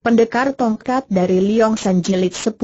Pendekar tongkat dari Liong San Jilid 10.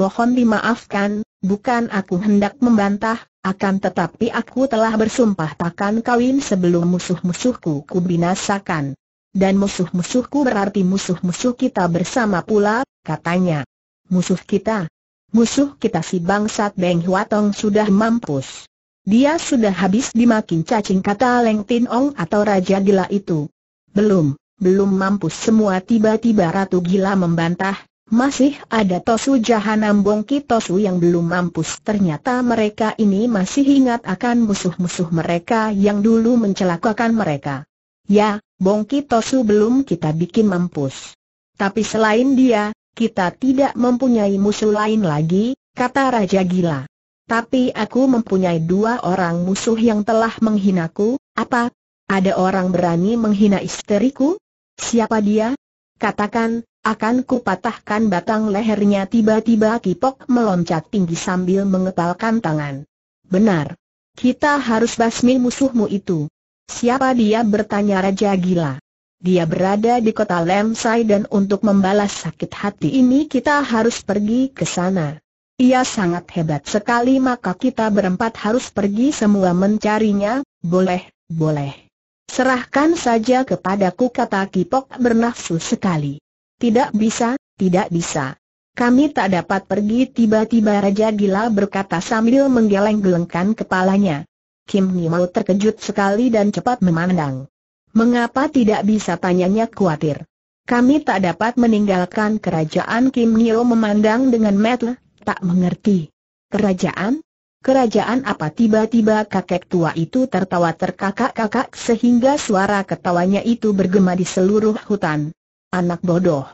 Mohon dimaafkan, bukan aku hendak membantah, akan tetapi aku telah bersumpah takkan kawin sebelum musuh-musuhku kubinasakan. Dan musuh-musuhku berarti musuh-musuh kita bersama pula, katanya. Musuh kita? Musuh kita si bangsat Beng Huatong sudah mampus. Dia sudah habis dimakin cacing kata Leng Tin Ong atau Raja Gila itu. Belum, belum mampus semua tiba-tiba Ratu Gila membantah, masih ada Tosu Jahanam Bongki Tosu yang belum mampus Ternyata mereka ini masih ingat akan musuh-musuh mereka yang dulu mencelakakan mereka Ya, Bongki Tosu belum kita bikin mampus Tapi selain dia, kita tidak mempunyai musuh lain lagi, kata Raja Gila Tapi aku mempunyai dua orang musuh yang telah menghinaku, apa? Ada orang berani menghina istriku? Siapa dia? Katakan, akan kupatahkan batang lehernya tiba-tiba Kipok meloncat tinggi sambil mengepalkan tangan. Benar. Kita harus basmi musuhmu itu. Siapa dia bertanya Raja Gila. Dia berada di kota Lemsai dan untuk membalas sakit hati ini kita harus pergi ke sana. Ia sangat hebat sekali maka kita berempat harus pergi semua mencarinya, boleh, boleh. Serahkan saja kepadaku kata Kipok bernafsu sekali. Tidak bisa, tidak bisa. Kami tak dapat pergi tiba-tiba Raja Gila berkata sambil menggeleng-gelengkan kepalanya. Kim Nimau terkejut sekali dan cepat memandang. Mengapa tidak bisa tanyanya khawatir? Kami tak dapat meninggalkan kerajaan Kim Nio memandang dengan metel, tak mengerti. Kerajaan? kerajaan apa tiba-tiba kakek tua itu tertawa terkakak-kakak sehingga suara ketawanya itu bergema di seluruh hutan. Anak bodoh.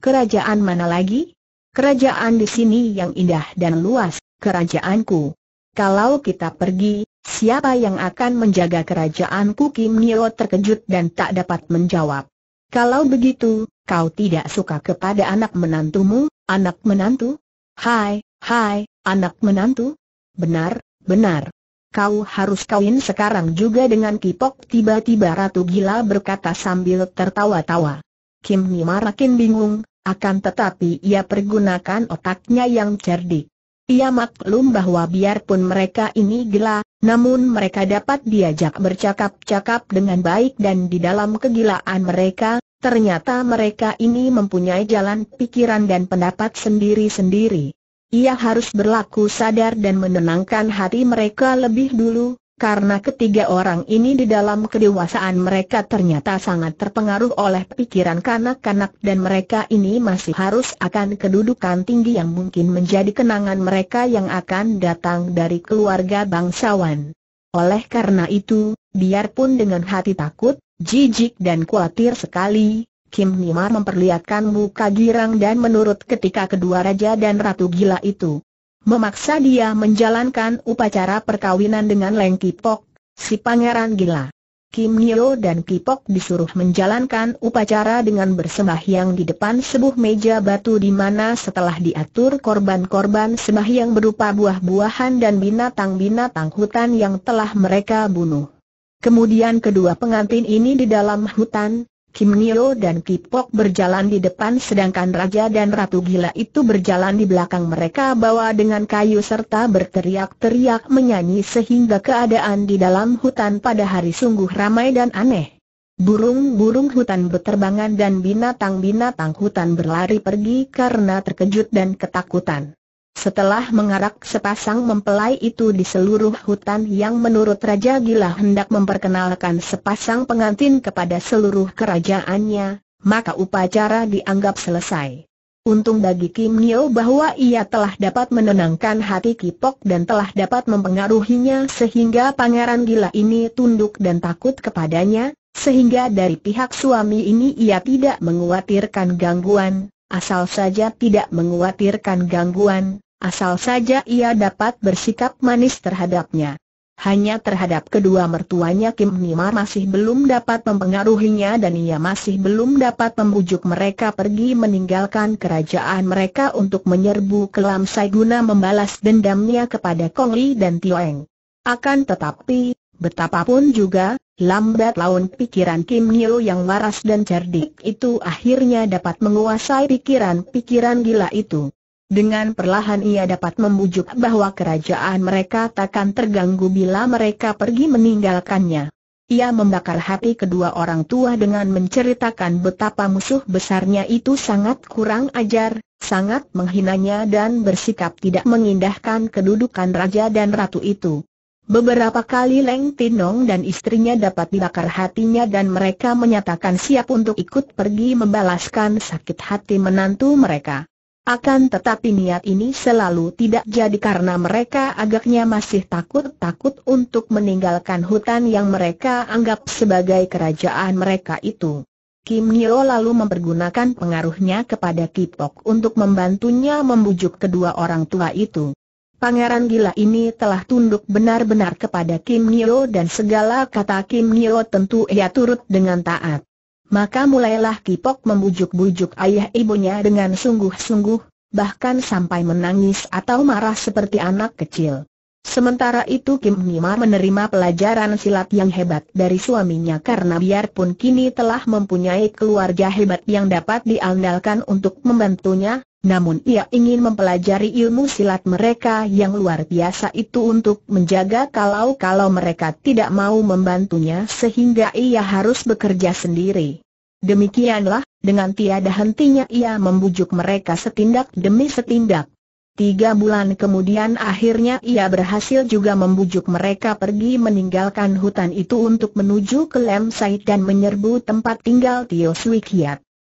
Kerajaan mana lagi? Kerajaan di sini yang indah dan luas, kerajaanku. Kalau kita pergi, siapa yang akan menjaga kerajaanku Kim Nio terkejut dan tak dapat menjawab. Kalau begitu, kau tidak suka kepada anak menantumu, anak menantu? Hai, hai, anak menantu? Benar, benar. Kau harus kawin sekarang juga dengan Kipok tiba-tiba Ratu Gila berkata sambil tertawa-tawa. Kim Ni makin bingung, akan tetapi ia pergunakan otaknya yang cerdik. Ia maklum bahwa biarpun mereka ini gila, namun mereka dapat diajak bercakap-cakap dengan baik dan di dalam kegilaan mereka, ternyata mereka ini mempunyai jalan pikiran dan pendapat sendiri-sendiri ia harus berlaku sadar dan menenangkan hati mereka lebih dulu, karena ketiga orang ini di dalam kedewasaan mereka ternyata sangat terpengaruh oleh pikiran kanak-kanak dan mereka ini masih harus akan kedudukan tinggi yang mungkin menjadi kenangan mereka yang akan datang dari keluarga bangsawan. Oleh karena itu, biarpun dengan hati takut, jijik dan khawatir sekali, Kim Nimar memperlihatkan muka girang dan menurut ketika kedua raja dan ratu gila itu memaksa dia menjalankan upacara perkawinan dengan Leng Kipok, si pangeran gila. Kim Nio dan Kipok disuruh menjalankan upacara dengan bersembahyang di depan sebuah meja batu di mana setelah diatur korban-korban sembahyang berupa buah-buahan dan binatang-binatang hutan yang telah mereka bunuh. Kemudian kedua pengantin ini di dalam hutan, Kim Nio dan Kipok berjalan di depan sedangkan Raja dan Ratu Gila itu berjalan di belakang mereka bawa dengan kayu serta berteriak-teriak menyanyi sehingga keadaan di dalam hutan pada hari sungguh ramai dan aneh. Burung-burung hutan berterbangan dan binatang-binatang hutan berlari pergi karena terkejut dan ketakutan. Setelah mengarak sepasang mempelai itu di seluruh hutan yang menurut Raja Gila hendak memperkenalkan sepasang pengantin kepada seluruh kerajaannya, maka upacara dianggap selesai. Untung bagi Kim Nio bahwa ia telah dapat menenangkan hati Kipok dan telah dapat mempengaruhinya sehingga pangeran gila ini tunduk dan takut kepadanya, sehingga dari pihak suami ini ia tidak menguatirkan gangguan, asal saja tidak menguatirkan gangguan, Asal saja ia dapat bersikap manis terhadapnya. Hanya terhadap kedua mertuanya Kim Nimar masih belum dapat mempengaruhinya dan ia masih belum dapat membujuk mereka pergi meninggalkan kerajaan mereka untuk menyerbu kelam Saiguna membalas dendamnya kepada Kong Li dan Tioeng. Akan tetapi, betapapun juga, lambat laun pikiran Kim Nio yang waras dan cerdik itu akhirnya dapat menguasai pikiran-pikiran gila itu. Dengan perlahan ia dapat membujuk bahwa kerajaan mereka takkan terganggu bila mereka pergi meninggalkannya. Ia membakar hati kedua orang tua dengan menceritakan betapa musuh besarnya itu sangat kurang ajar, sangat menghinanya dan bersikap tidak mengindahkan kedudukan raja dan ratu itu. Beberapa kali Leng Tinong dan istrinya dapat dibakar hatinya dan mereka menyatakan siap untuk ikut pergi membalaskan sakit hati menantu mereka. Akan tetapi niat ini selalu tidak jadi karena mereka agaknya masih takut-takut untuk meninggalkan hutan yang mereka anggap sebagai kerajaan mereka itu. Kim Nio lalu mempergunakan pengaruhnya kepada Kipok untuk membantunya membujuk kedua orang tua itu. Pangeran gila ini telah tunduk benar-benar kepada Kim Nio dan segala kata Kim Nio tentu ia turut dengan taat maka mulailah Kipok membujuk-bujuk ayah ibunya dengan sungguh-sungguh, bahkan sampai menangis atau marah seperti anak kecil. Sementara itu Kim Nima menerima pelajaran silat yang hebat dari suaminya karena biarpun kini telah mempunyai keluarga hebat yang dapat diandalkan untuk membantunya, namun ia ingin mempelajari ilmu silat mereka yang luar biasa itu untuk menjaga kalau-kalau mereka tidak mau membantunya sehingga ia harus bekerja sendiri. Demikianlah, dengan tiada hentinya ia membujuk mereka setindak demi setindak. Tiga bulan kemudian akhirnya ia berhasil juga membujuk mereka pergi meninggalkan hutan itu untuk menuju ke Lem Sai dan menyerbu tempat tinggal Tio Sui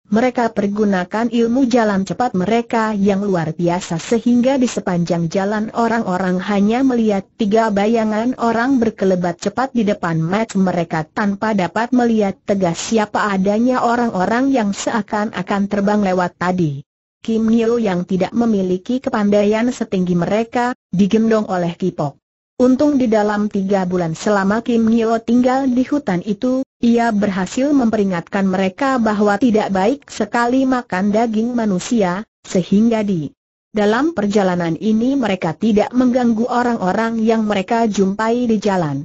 Mereka pergunakan ilmu jalan cepat mereka yang luar biasa sehingga di sepanjang jalan orang-orang hanya melihat tiga bayangan orang berkelebat cepat di depan mat mereka tanpa dapat melihat tegas siapa adanya orang-orang yang seakan-akan terbang lewat tadi. Kim Nyo yang tidak memiliki kepandaian setinggi mereka, digendong oleh Kipok. Untung di dalam tiga bulan selama Kim Nyo tinggal di hutan itu, ia berhasil memperingatkan mereka bahwa tidak baik sekali makan daging manusia, sehingga di dalam perjalanan ini mereka tidak mengganggu orang-orang yang mereka jumpai di jalan.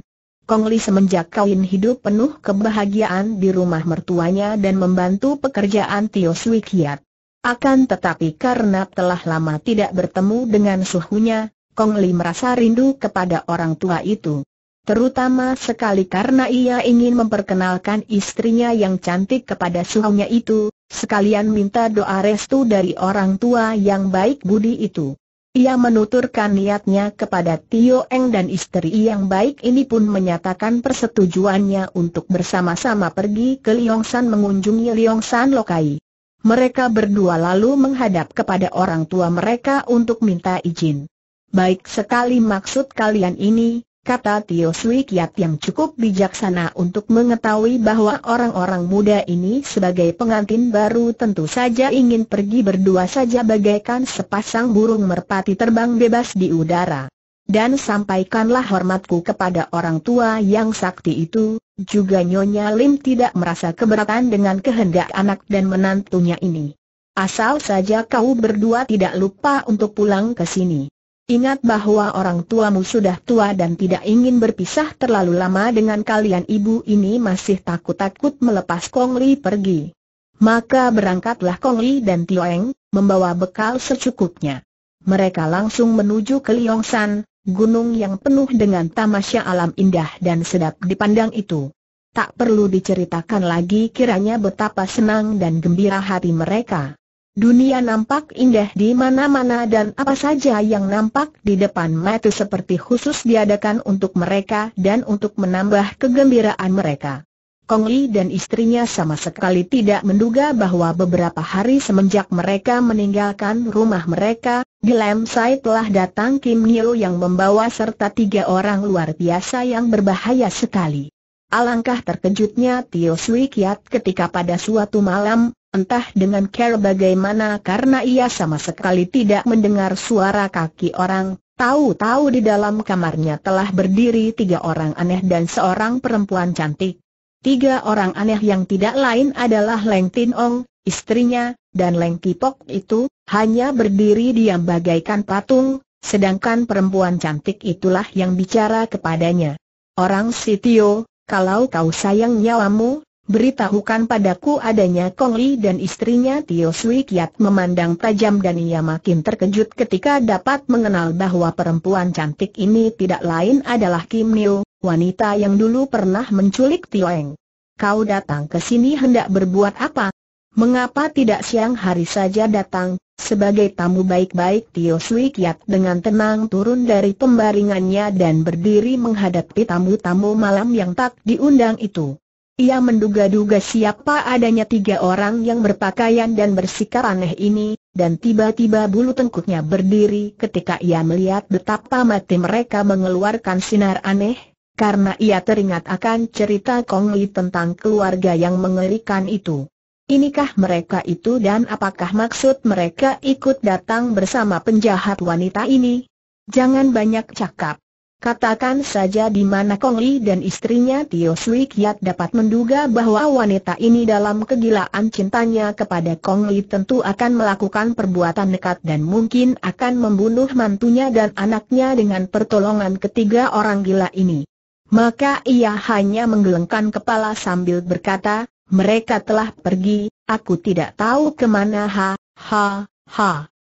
Kongli semenjak kawin hidup penuh kebahagiaan di rumah mertuanya dan membantu pekerjaan Tio Swikiat. Akan tetapi karena telah lama tidak bertemu dengan suhunya, Kong Li merasa rindu kepada orang tua itu. Terutama sekali karena ia ingin memperkenalkan istrinya yang cantik kepada suhunya itu, sekalian minta doa restu dari orang tua yang baik budi itu. Ia menuturkan niatnya kepada Tio Eng dan istri yang baik ini pun menyatakan persetujuannya untuk bersama-sama pergi ke San mengunjungi San Lokai. Mereka berdua lalu menghadap kepada orang tua mereka untuk minta izin. Baik sekali maksud kalian ini, kata Tio Sui Kiat yang cukup bijaksana untuk mengetahui bahwa orang-orang muda ini sebagai pengantin baru tentu saja ingin pergi berdua saja bagaikan sepasang burung merpati terbang bebas di udara. Dan sampaikanlah hormatku kepada orang tua yang sakti itu, juga Nyonya Lim tidak merasa keberatan dengan kehendak anak dan menantunya ini. Asal saja kau berdua tidak lupa untuk pulang ke sini. Ingat bahwa orang tuamu sudah tua dan tidak ingin berpisah terlalu lama dengan kalian ibu ini masih takut-takut melepas Kong Li pergi. Maka berangkatlah Kong Li dan Eng, membawa bekal secukupnya. Mereka langsung menuju ke Liong San, gunung yang penuh dengan tamasya alam indah dan sedap dipandang itu. Tak perlu diceritakan lagi kiranya betapa senang dan gembira hati mereka. Dunia nampak indah di mana-mana dan apa saja yang nampak di depan mata seperti khusus diadakan untuk mereka dan untuk menambah kegembiraan mereka. Kong Li dan istrinya sama sekali tidak menduga bahwa beberapa hari semenjak mereka meninggalkan rumah mereka, Glam Sai telah datang Kim Niu yang membawa serta tiga orang luar biasa yang berbahaya sekali. Alangkah terkejutnya Tio Sui Kiat ketika pada suatu malam, entah dengan care bagaimana karena ia sama sekali tidak mendengar suara kaki orang, tahu-tahu di dalam kamarnya telah berdiri tiga orang aneh dan seorang perempuan cantik. Tiga orang aneh yang tidak lain adalah Leng Tin Ong, istrinya, dan Leng Kipok itu, hanya berdiri diam bagaikan patung, sedangkan perempuan cantik itulah yang bicara kepadanya. Orang Sitio, kalau kau sayang nyawamu, beritahukan padaku adanya Kong Li dan istrinya Tio Sui Kiat memandang tajam dan ia makin terkejut ketika dapat mengenal bahwa perempuan cantik ini tidak lain adalah Kim Niu, wanita yang dulu pernah menculik Tio Eng. Kau datang ke sini hendak berbuat apa? Mengapa tidak siang hari saja datang, sebagai tamu baik-baik Tio Sui Kiat dengan tenang turun dari pembaringannya dan berdiri menghadapi tamu-tamu malam yang tak diundang itu. Ia menduga-duga siapa adanya tiga orang yang berpakaian dan bersikap aneh ini, dan tiba-tiba bulu tengkuknya berdiri ketika ia melihat betapa mati mereka mengeluarkan sinar aneh, karena ia teringat akan cerita Kong Li tentang keluarga yang mengerikan itu. Inikah mereka itu dan apakah maksud mereka ikut datang bersama penjahat wanita ini? Jangan banyak cakap. Katakan saja di mana Kong Li dan istrinya Tio Sui Kiat dapat menduga bahwa wanita ini dalam kegilaan cintanya kepada Kong Li tentu akan melakukan perbuatan nekat dan mungkin akan membunuh mantunya dan anaknya dengan pertolongan ketiga orang gila ini. Maka ia hanya menggelengkan kepala sambil berkata, mereka telah pergi, aku tidak tahu kemana ha, ha, ha.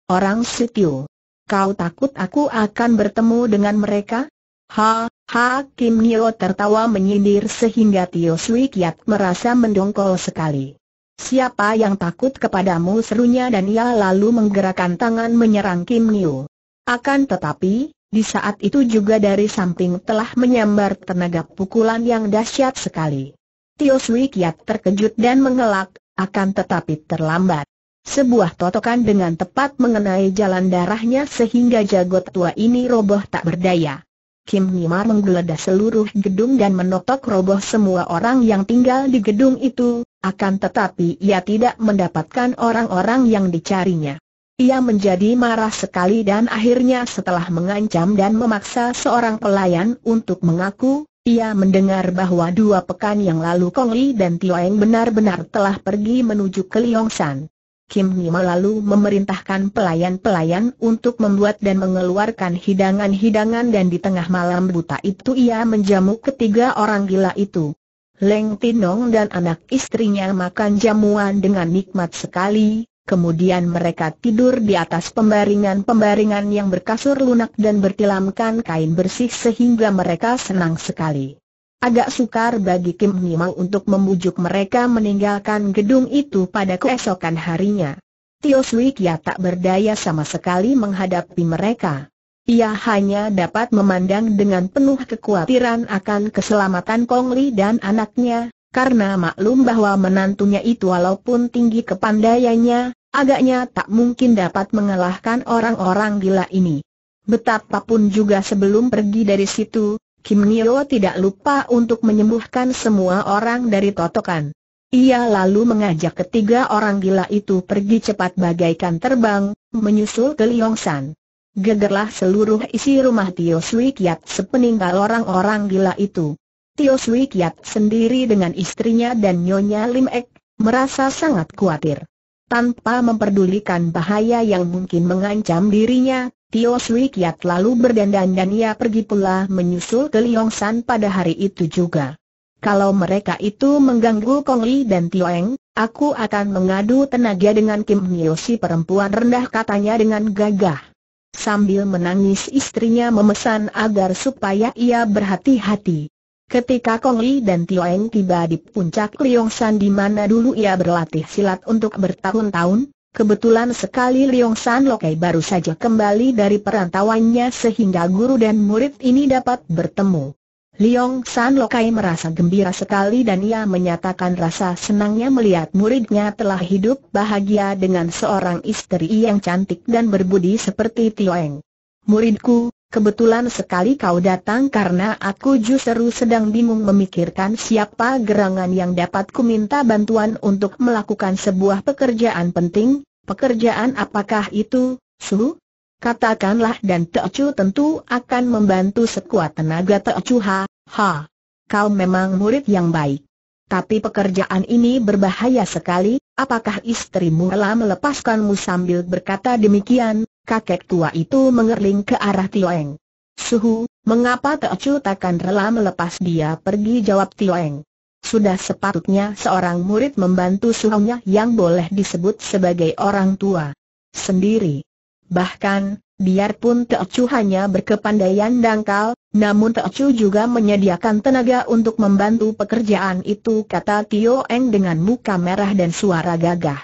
Orang Sitiu. Kau takut aku akan bertemu dengan mereka? Ha, ha, Kim Nio tertawa menyindir sehingga Tio Sui Kiat merasa mendongkol sekali. Siapa yang takut kepadamu serunya dan ia lalu menggerakkan tangan menyerang Kim Nio. Akan tetapi, di saat itu juga dari samping telah menyambar tenaga pukulan yang dahsyat sekali. Tio Sui Kiat terkejut dan mengelak, akan tetapi terlambat. Sebuah totokan dengan tepat mengenai jalan darahnya sehingga jago tua ini roboh tak berdaya. Kim Nimar menggeledah seluruh gedung dan menotok roboh semua orang yang tinggal di gedung itu, akan tetapi ia tidak mendapatkan orang-orang yang dicarinya. Ia menjadi marah sekali dan akhirnya setelah mengancam dan memaksa seorang pelayan untuk mengaku, ia mendengar bahwa dua pekan yang lalu Kong Li dan Tio Eng benar-benar telah pergi menuju ke San. Kim Nima lalu memerintahkan pelayan-pelayan untuk membuat dan mengeluarkan hidangan-hidangan dan di tengah malam buta itu ia menjamu ketiga orang gila itu. Leng Tinong dan anak istrinya makan jamuan dengan nikmat sekali, Kemudian mereka tidur di atas pembaringan-pembaringan yang berkasur lunak dan bertilamkan kain bersih sehingga mereka senang sekali. Agak sukar bagi Kim Nimal untuk membujuk mereka meninggalkan gedung itu pada keesokan harinya. Tio Sui Kia tak berdaya sama sekali menghadapi mereka. Ia hanya dapat memandang dengan penuh kekhawatiran akan keselamatan Kong Li dan anaknya, karena maklum bahwa menantunya itu walaupun tinggi kepandaiannya, agaknya tak mungkin dapat mengalahkan orang-orang gila ini. Betapapun juga sebelum pergi dari situ, Kim Nio tidak lupa untuk menyembuhkan semua orang dari totokan. Ia lalu mengajak ketiga orang gila itu pergi cepat bagaikan terbang, menyusul ke Liongsan. Gegerlah seluruh isi rumah Tio Sui Kiat sepeninggal orang-orang gila itu. Tio Sui Kiat sendiri dengan istrinya dan Nyonya Lim Ek, merasa sangat khawatir. Tanpa memperdulikan bahaya yang mungkin mengancam dirinya, Tio Sui Kiat lalu berdandan dan ia pergi pula menyusul ke Liong San pada hari itu juga. Kalau mereka itu mengganggu Kong Li dan Tio Eng, aku akan mengadu tenaga dengan Kim Nyo si perempuan rendah katanya dengan gagah. Sambil menangis istrinya memesan agar supaya ia berhati-hati. Ketika Kong Li dan Tioeng tiba di puncak Liong San di mana dulu ia berlatih silat untuk bertahun-tahun, kebetulan sekali Liong San Lokai baru saja kembali dari perantauannya sehingga guru dan murid ini dapat bertemu. Liong San Lokai merasa gembira sekali dan ia menyatakan rasa senangnya melihat muridnya telah hidup bahagia dengan seorang istri yang cantik dan berbudi seperti Tioeng. Muridku, kebetulan sekali kau datang karena aku justru sedang bingung memikirkan siapa gerangan yang dapat minta bantuan untuk melakukan sebuah pekerjaan penting, pekerjaan apakah itu, Su? Katakanlah dan Teocu tentu akan membantu sekuat tenaga Teocu ha, ha. Kau memang murid yang baik. Tapi pekerjaan ini berbahaya sekali, apakah istrimu telah melepaskanmu sambil berkata demikian, kakek tua itu mengerling ke arah Tioeng. Suhu, mengapa Teocu takkan rela melepas dia pergi jawab Tioeng. Sudah sepatutnya seorang murid membantu suhunya yang boleh disebut sebagai orang tua sendiri. Bahkan, biarpun Teocu hanya berkepandaian dangkal, namun Teocu juga menyediakan tenaga untuk membantu pekerjaan itu kata Tioeng dengan muka merah dan suara gagah.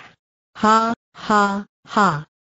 Ha, ha, ha.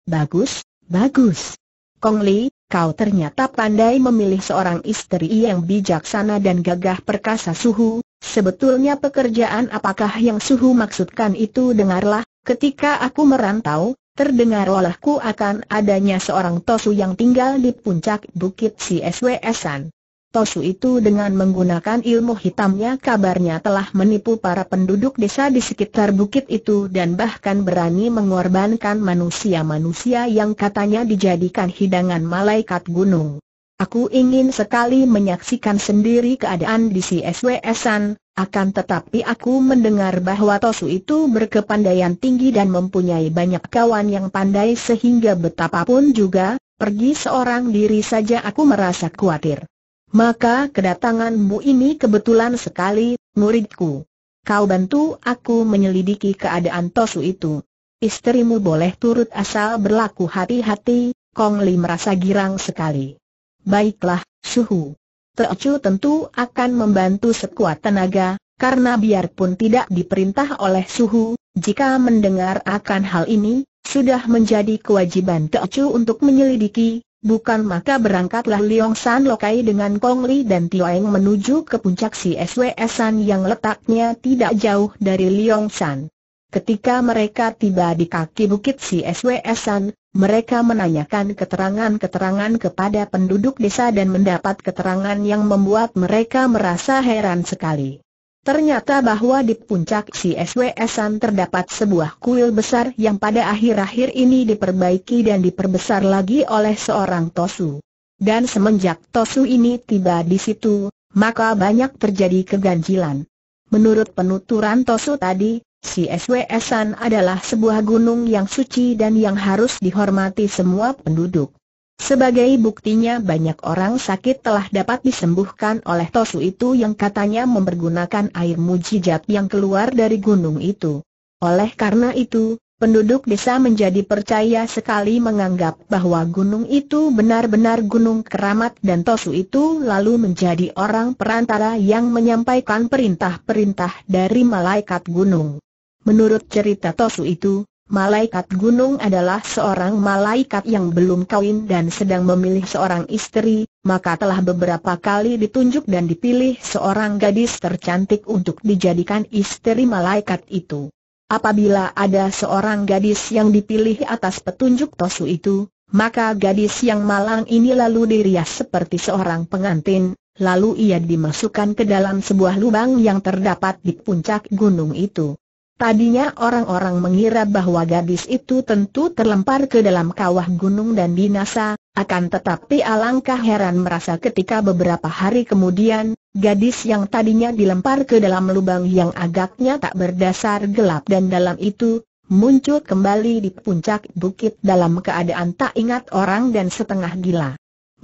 Bagus, Bagus. Kong Li, kau ternyata pandai memilih seorang istri yang bijaksana dan gagah perkasa suhu, sebetulnya pekerjaan apakah yang suhu maksudkan itu dengarlah, ketika aku merantau, terdengar olehku akan adanya seorang tosu yang tinggal di puncak bukit si SWS-an. Tosu itu dengan menggunakan ilmu hitamnya kabarnya telah menipu para penduduk desa di sekitar bukit itu dan bahkan berani mengorbankan manusia-manusia yang katanya dijadikan hidangan malaikat gunung. Aku ingin sekali menyaksikan sendiri keadaan di si akan tetapi aku mendengar bahwa Tosu itu berkepandaian tinggi dan mempunyai banyak kawan yang pandai sehingga betapapun juga, pergi seorang diri saja aku merasa khawatir. Maka kedatanganmu ini kebetulan sekali, muridku. Kau bantu aku menyelidiki keadaan Tosu itu. Istrimu boleh turut asal berlaku hati-hati, Kong Li merasa girang sekali. Baiklah, Suhu. Teocu tentu akan membantu sekuat tenaga, karena biarpun tidak diperintah oleh Suhu, jika mendengar akan hal ini, sudah menjadi kewajiban Teocu untuk menyelidiki, Bukan maka berangkatlah Liong San Lokai dengan Kong Li dan Tioeng menuju ke puncak si SWS San yang letaknya tidak jauh dari Liong San. Ketika mereka tiba di kaki bukit si SWS San, mereka menanyakan keterangan-keterangan kepada penduduk desa dan mendapat keterangan yang membuat mereka merasa heran sekali. Ternyata bahwa di puncak si SWS-an terdapat sebuah kuil besar yang pada akhir-akhir ini diperbaiki dan diperbesar lagi oleh seorang Tosu. Dan semenjak Tosu ini tiba di situ, maka banyak terjadi keganjilan. Menurut penuturan Tosu tadi, si SWS-an adalah sebuah gunung yang suci dan yang harus dihormati semua penduduk. Sebagai buktinya banyak orang sakit telah dapat disembuhkan oleh Tosu itu yang katanya mempergunakan air mujijat yang keluar dari gunung itu. Oleh karena itu, penduduk desa menjadi percaya sekali menganggap bahwa gunung itu benar-benar gunung keramat dan Tosu itu lalu menjadi orang perantara yang menyampaikan perintah-perintah dari malaikat gunung. Menurut cerita Tosu itu, malaikat gunung adalah seorang malaikat yang belum kawin dan sedang memilih seorang istri, maka telah beberapa kali ditunjuk dan dipilih seorang gadis tercantik untuk dijadikan istri malaikat itu. Apabila ada seorang gadis yang dipilih atas petunjuk Tosu itu, maka gadis yang malang ini lalu dirias seperti seorang pengantin, lalu ia dimasukkan ke dalam sebuah lubang yang terdapat di puncak gunung itu. Tadinya orang-orang mengira bahwa gadis itu tentu terlempar ke dalam kawah gunung dan binasa, akan tetapi alangkah heran merasa ketika beberapa hari kemudian, gadis yang tadinya dilempar ke dalam lubang yang agaknya tak berdasar gelap dan dalam itu, muncul kembali di puncak bukit dalam keadaan tak ingat orang dan setengah gila.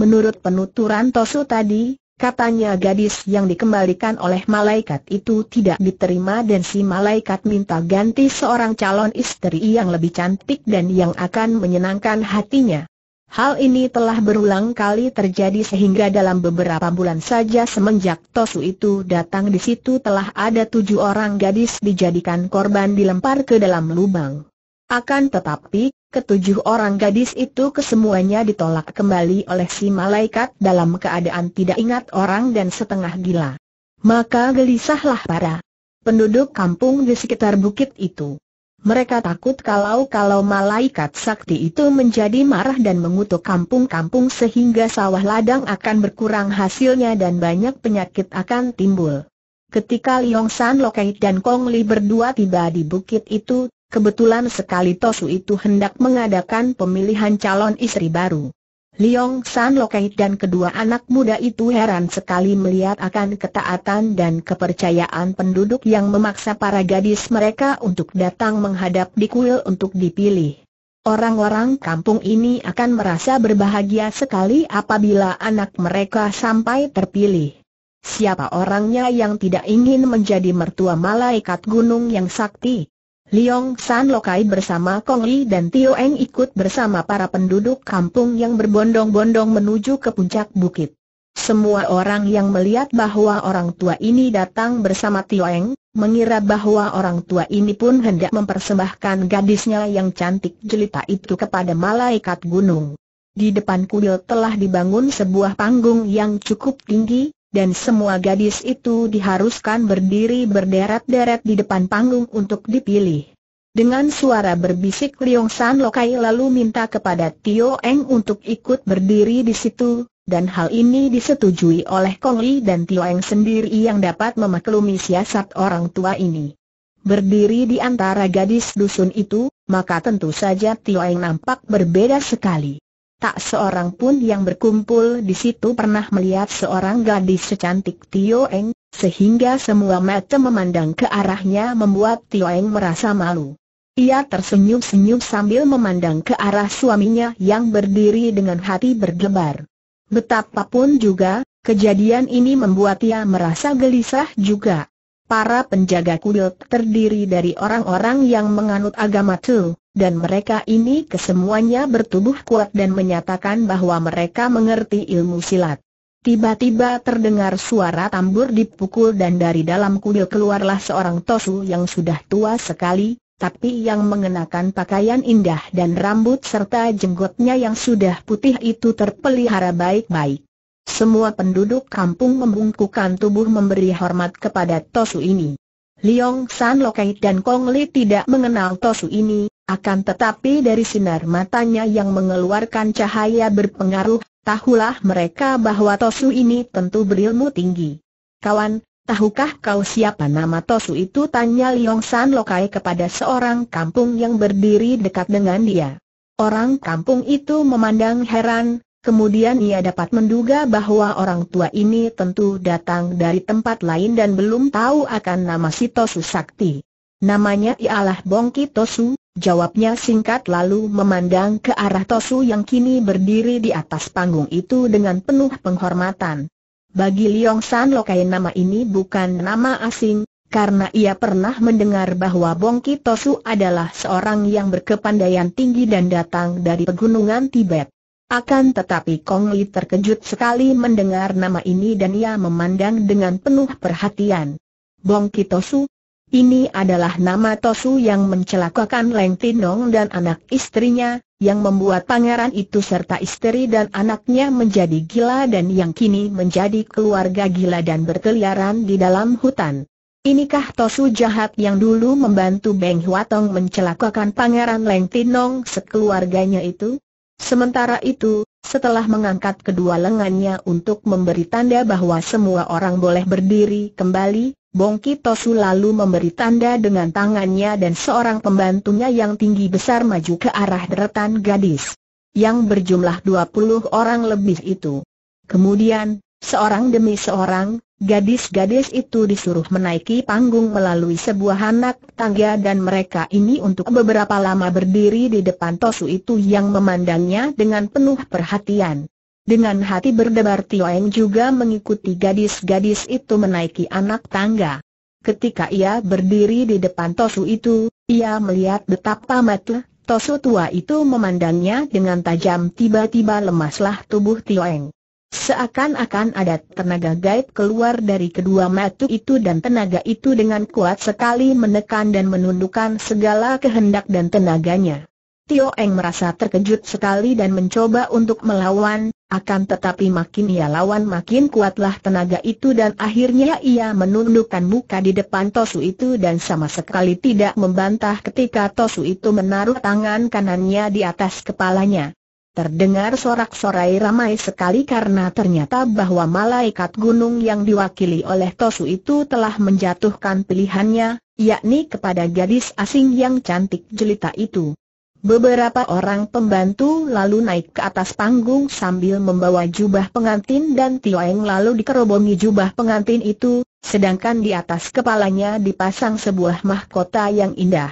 Menurut penuturan Tosu tadi, Katanya gadis yang dikembalikan oleh malaikat itu tidak diterima dan si malaikat minta ganti seorang calon istri yang lebih cantik dan yang akan menyenangkan hatinya. Hal ini telah berulang kali terjadi sehingga dalam beberapa bulan saja semenjak Tosu itu datang di situ telah ada tujuh orang gadis dijadikan korban dilempar ke dalam lubang. Akan tetapi, Ketujuh orang gadis itu kesemuanya ditolak kembali oleh si malaikat dalam keadaan tidak ingat orang dan setengah gila. Maka gelisahlah para penduduk kampung di sekitar bukit itu. Mereka takut kalau-kalau malaikat sakti itu menjadi marah dan mengutuk kampung-kampung sehingga sawah ladang akan berkurang hasilnya dan banyak penyakit akan timbul. Ketika Liong San Lokait dan Kong Li berdua tiba di bukit itu, Kebetulan sekali Tosu itu hendak mengadakan pemilihan calon istri baru. Liong San Lokait, dan kedua anak muda itu heran sekali melihat akan ketaatan dan kepercayaan penduduk yang memaksa para gadis mereka untuk datang menghadap di kuil untuk dipilih. Orang-orang kampung ini akan merasa berbahagia sekali apabila anak mereka sampai terpilih. Siapa orangnya yang tidak ingin menjadi mertua malaikat gunung yang sakti? Liong San Lokai bersama Kong Li dan Tio Eng ikut bersama para penduduk kampung yang berbondong-bondong menuju ke puncak bukit. Semua orang yang melihat bahwa orang tua ini datang bersama Tio Eng, mengira bahwa orang tua ini pun hendak mempersembahkan gadisnya yang cantik jelita itu kepada malaikat gunung. Di depan kuil telah dibangun sebuah panggung yang cukup tinggi, dan semua gadis itu diharuskan berdiri berderet-deret di depan panggung untuk dipilih. Dengan suara berbisik Liong San Lokai lalu minta kepada Tio Eng untuk ikut berdiri di situ, dan hal ini disetujui oleh Kong Li dan Tio Eng sendiri yang dapat memaklumi siasat orang tua ini. Berdiri di antara gadis dusun itu, maka tentu saja Tio Eng nampak berbeda sekali. Tak seorang pun yang berkumpul di situ pernah melihat seorang gadis secantik Tio Eng, sehingga semua mata memandang ke arahnya membuat Tio Eng merasa malu. Ia tersenyum-senyum sambil memandang ke arah suaminya yang berdiri dengan hati berdebar. Betapapun juga, kejadian ini membuat ia merasa gelisah juga. Para penjaga kuil terdiri dari orang-orang yang menganut agama Tu, dan mereka ini kesemuanya bertubuh kuat dan menyatakan bahwa mereka mengerti ilmu silat. Tiba-tiba terdengar suara tambur dipukul dan dari dalam kuil keluarlah seorang tosu yang sudah tua sekali, tapi yang mengenakan pakaian indah dan rambut serta jenggotnya yang sudah putih itu terpelihara baik-baik. Semua penduduk kampung membungkukkan tubuh memberi hormat kepada Tosu ini. Liong San Lokai dan Kong Li tidak mengenal Tosu ini, akan tetapi dari sinar matanya yang mengeluarkan cahaya berpengaruh, tahulah mereka bahwa Tosu ini tentu berilmu tinggi. Kawan, Tahukah kau siapa nama Tosu itu? Tanya Liong San Lokai kepada seorang kampung yang berdiri dekat dengan dia. Orang kampung itu memandang heran, kemudian ia dapat menduga bahwa orang tua ini tentu datang dari tempat lain dan belum tahu akan nama si Tosu Sakti. Namanya ialah Bongki Tosu, Jawabnya singkat lalu memandang ke arah Tosu yang kini berdiri di atas panggung itu dengan penuh penghormatan. Bagi Liong San Lokai nama ini bukan nama asing, karena ia pernah mendengar bahwa Bongki Tosu adalah seorang yang berkepandaian tinggi dan datang dari pegunungan Tibet. Akan tetapi Kong Li terkejut sekali mendengar nama ini dan ia memandang dengan penuh perhatian. Bongki Tosu, ini adalah nama Tosu yang mencelakakan Leng Tinong dan anak istrinya, yang membuat pangeran itu serta istri dan anaknya menjadi gila dan yang kini menjadi keluarga gila dan berkeliaran di dalam hutan. Inikah Tosu jahat yang dulu membantu Beng Huatong mencelakakan pangeran Leng Tinong sekeluarganya itu? Sementara itu, setelah mengangkat kedua lengannya untuk memberi tanda bahwa semua orang boleh berdiri kembali, Bongki Tosu lalu memberi tanda dengan tangannya dan seorang pembantunya yang tinggi besar maju ke arah deretan gadis. Yang berjumlah dua puluh orang lebih itu. Kemudian, seorang demi seorang, gadis-gadis itu disuruh menaiki panggung melalui sebuah anak tangga dan mereka ini untuk beberapa lama berdiri di depan Tosu itu yang memandangnya dengan penuh perhatian. Dengan hati berdebar Tioeng juga mengikuti gadis-gadis itu menaiki anak tangga. Ketika ia berdiri di depan Tosu itu, ia melihat betapa mata Tosu tua itu memandangnya dengan tajam tiba-tiba lemaslah tubuh Tioeng. Seakan-akan ada tenaga gaib keluar dari kedua matu itu dan tenaga itu dengan kuat sekali menekan dan menundukkan segala kehendak dan tenaganya. Tioeng merasa terkejut sekali dan mencoba untuk melawan, akan tetapi makin ia lawan makin kuatlah tenaga itu dan akhirnya ia menundukkan muka di depan Tosu itu dan sama sekali tidak membantah ketika Tosu itu menaruh tangan kanannya di atas kepalanya. Terdengar sorak-sorai ramai sekali karena ternyata bahwa malaikat gunung yang diwakili oleh Tosu itu telah menjatuhkan pilihannya, yakni kepada gadis asing yang cantik jelita itu. Beberapa orang pembantu lalu naik ke atas panggung sambil membawa jubah pengantin dan Tioeng lalu dikerobongi jubah pengantin itu, sedangkan di atas kepalanya dipasang sebuah mahkota yang indah.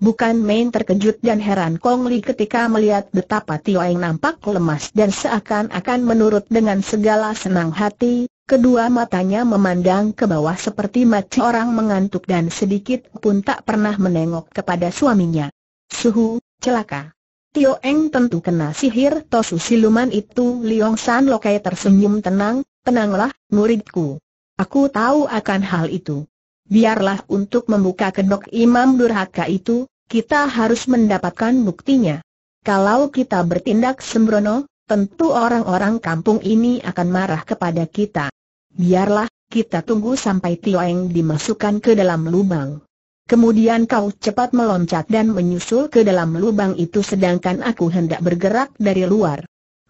Bukan main terkejut dan heran Kong Li ketika melihat betapa Tioeng nampak lemas dan seakan-akan menurut dengan segala senang hati, kedua matanya memandang ke bawah seperti mati orang mengantuk dan sedikit pun tak pernah menengok kepada suaminya. Suhu, celaka. Tio Eng tentu kena sihir Tosu siluman itu Liong San Lokai tersenyum tenang, tenanglah, muridku. Aku tahu akan hal itu. Biarlah untuk membuka kedok imam durhaka itu, kita harus mendapatkan buktinya. Kalau kita bertindak sembrono, tentu orang-orang kampung ini akan marah kepada kita. Biarlah, kita tunggu sampai Tio Eng dimasukkan ke dalam lubang. Kemudian kau cepat meloncat dan menyusul ke dalam lubang itu sedangkan aku hendak bergerak dari luar.